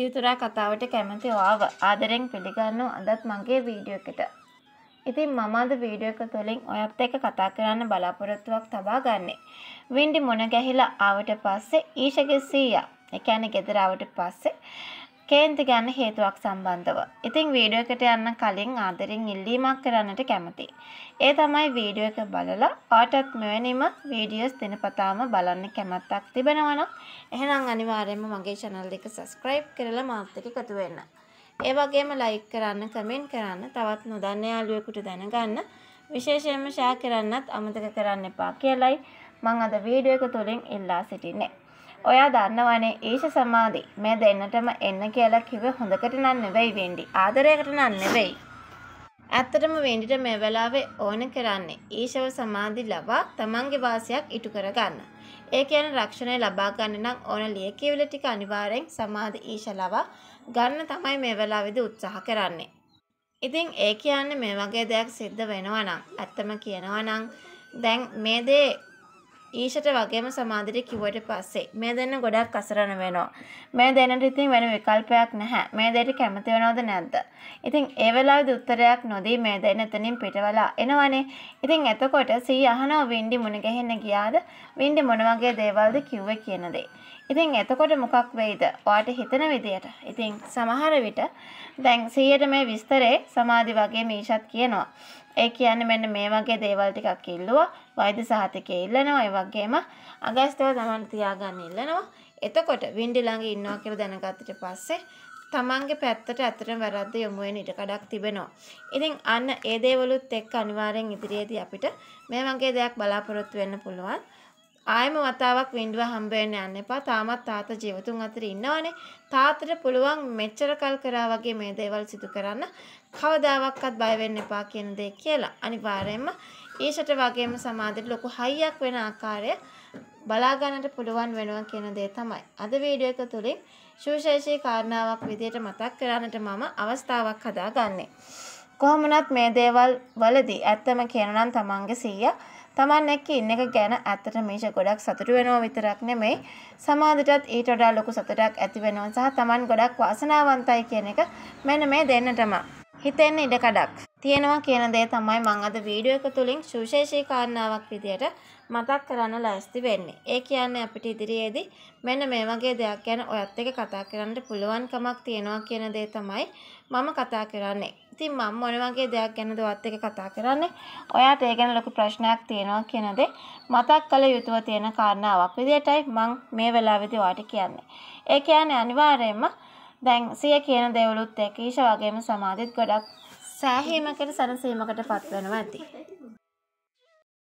සිවතුරා කතාවට කැමති ඔයාව ආදරෙන් පිළිගන්නු අදත් මගේ වීඩියෝ එකට. ඉතින් මම අද වීඩියෝ එක තුළින් ඔයත් එක්ක කතා කරන්න බලාපොරොත්තුවක් තබා ගන්නේ. වින්ඩි මොන ගැහිලා ආවට පස්සේ ඊෂගේ සීයා. ඒ කියන්නේ ගෙදර ආවට පස්සේ කේන්ති ගන්න හේතුවක් සම්බන්ධව. ඉතිං වීඩියෝ එකට යන්න කලින් ආදරෙන් ඉල්ලීමක් කරන්නට කැමති. ඒ තමයි වීඩියෝ එක බලලා ආටත් මෙවැනිම වීඩියෝස් දිනපතාම බලන්න කැමත්තක් තිබෙනවනම් එහෙනම් අනිවාර්යයෙන්ම මගේ channel එක subscribe කරලා මාත් එක්ක එකතු වෙන්න. ඒ වගේම like කරන්න, comment කරන්න, තවත් නොදන්න යාළුවෙකුට දැනගන්න, විශේෂයෙන්ම share කරන්නත් අමතක කරන්න එපා කියලයි මං අද වීඩියෝ එක තුලින් ඉල්ලා සිටින්නේ. ඔයා දන්නවනේ ඊශ සමාධි මේ දෙන්නටම එන්න කියලා කිව්වේ හොඳකට නන් නෙවෙයි වෙන්ඩි. ආදරයකට නන් නෙවෙයි. ඇත්තටම වෙන්ඩිට මේ වෙලාවේ ඕන කරන්නේ ඊශව සමාධි ලබා තමන්ගේ වාසියක් ඉටු කරගන්න. ඒ කියන රක්ෂණය ලබා ගන්න නම් ඕන ලියකියවිල ටික අනිවාර්යෙන් සමාධි ඊශ ලබා ගන්න තමයි මේ වෙලාවේදී උත්සාහ කරන්නේ. ඉතින් ඒ කියන්නේ මේ වගේ දෙයක් සිද්ධ වෙනවා නම් ඇත්තම කියනවා නම් දැන් මේ දේ ඊෂට වගේම සමාධිට කිව්වට පස්සේ මේ දෙන්න ගොඩක් අසරණ වෙනවා. මේ දෙන්නට ඉතින් වෙන විකල්පයක් නැහැ. මේ දෙයට කැමති වෙනවද නැද්ද? ඉතින් ඒ වෙලාවේදී උත්තරයක් නොදී මේ දෙන්න එතනින් පිටවලා එනවනේ. ඉතින් එතකොට සී අහනවා වින්ඩි මුණ ගැහෙන්න ගියාද? වින්ඩි මොන වගේ දේවල්ද කිව්වේ කියන දේ. ඉතින් එතකොට මොකක් වෙයිද? ඔයාට හිතන විදියට. ඉතින් සමහර විට දැන් 100ට මේ විස්තරේ සමාධි වගේ මීෂත් කියනවා. ඒ කියන්නේ මෙන්න මේ වගේ දේවල් ටිකක් ඉල්ලුවා. වෛද්‍ය සහතිකය ඉල්ලනවා. ඒ වගේම අගස්තව තමන් තියාගන්න ඉල්ලනවා. එතකොට වින්ඩි ළඟ ඉන්නවා කියලා දැනගත්තට පස්සේ තමන්ගේ පැත්තට ඇත්තටම වැරද්ද යොමු වෙන ඉඩ කඩක් තිබෙනවා. ඉතින් අන්න ඒ දේවලුත් එක්ක අනිවාර්යෙන් ඉදිරියේදී අපිට මේ වගේ දෙයක් බලාපොරොත්තු වෙන්න පුළුවන්. ආයෙම වතාවක් වින්ඩුව හම්බ වෙන්න යන්න එපා. තාමත් තාත්තා ජීවතුන් අතර ඉන්නවනේ. තාත්තට පුළුවන් මෙච්චර කල් කරා වගේ මේ දේවල් සිදු කරන්න කවදාවත්වත් බය වෙන්න එපා කියන දේ කියලා. අනිවාර්යයෙන්ම ඊෂට වගේම සමාජයට ලොකු හයියක් වෙන ආකාරය බලා ගන්නට පුළුවන් වෙනවා කියන දේ තමයි. අද වීඩියෝ එක තුලින් සුවිශේෂී කාරණාවක් විදිහට මතක් කරගන්නට මම අවස්ථාවක් හදාගන්නේ. කොහොමනත් මේ දේවල් වලදී ඇත්තම කියනනම් තමන්ගේ සීයා තමන් එක්ක ඉන්න එක ගැන ඇත්තට මේෂ ගොඩක් සතුටු වෙනවා විතරක් නෙමෙයි සමාජයටත් ඊට වඩා ලොකු සතුටක් ඇති වෙනවා සහ තමන් ගොඩක් වාසනාවන්තයි කියන එක මෙන්න මේ දෙන්නටම හිතෙන්න ඉඩ කඩක් තියෙනවා කියන දේ තමයි මං අද වීඩියෝ එක තුලින් සුවිශේෂී කාරණාවක් විදියට මතක් කරන්න ලෑස්ති වෙන්නේ. ඒ කියන්නේ අපිට ඉදිරියේදී මෙන්න මේ වගේ දෙයක් ගැන ඔයත් එක්ක කතා කරන්න පුළුවන්කමක් තියෙනවා කියන දේ තමයි මම කතා කරන්නේ. ඉතින් මම මොන වගේ දෙයක් ගැනද ඔයත් එක්ක කතා කරන්නේ? ඔයාට ඒ ගැන ලොකු ප්‍රශ්නයක් තියෙනවා කියන දේ මතක් කළ යුතුව තියෙන කාරණාවක් විදියටයි මං මේ වෙලාවේදී ඔයාට කියන්නේ. ඒ කියන්නේ අනිවාර්යයෙන්ම දැන් සිය කියන දේවලුත් එක්ක ඊෂා වගේම සමාධිත් ගොඩක් සෑහීමකට සැනසීමකට පත්වනවා ඇති.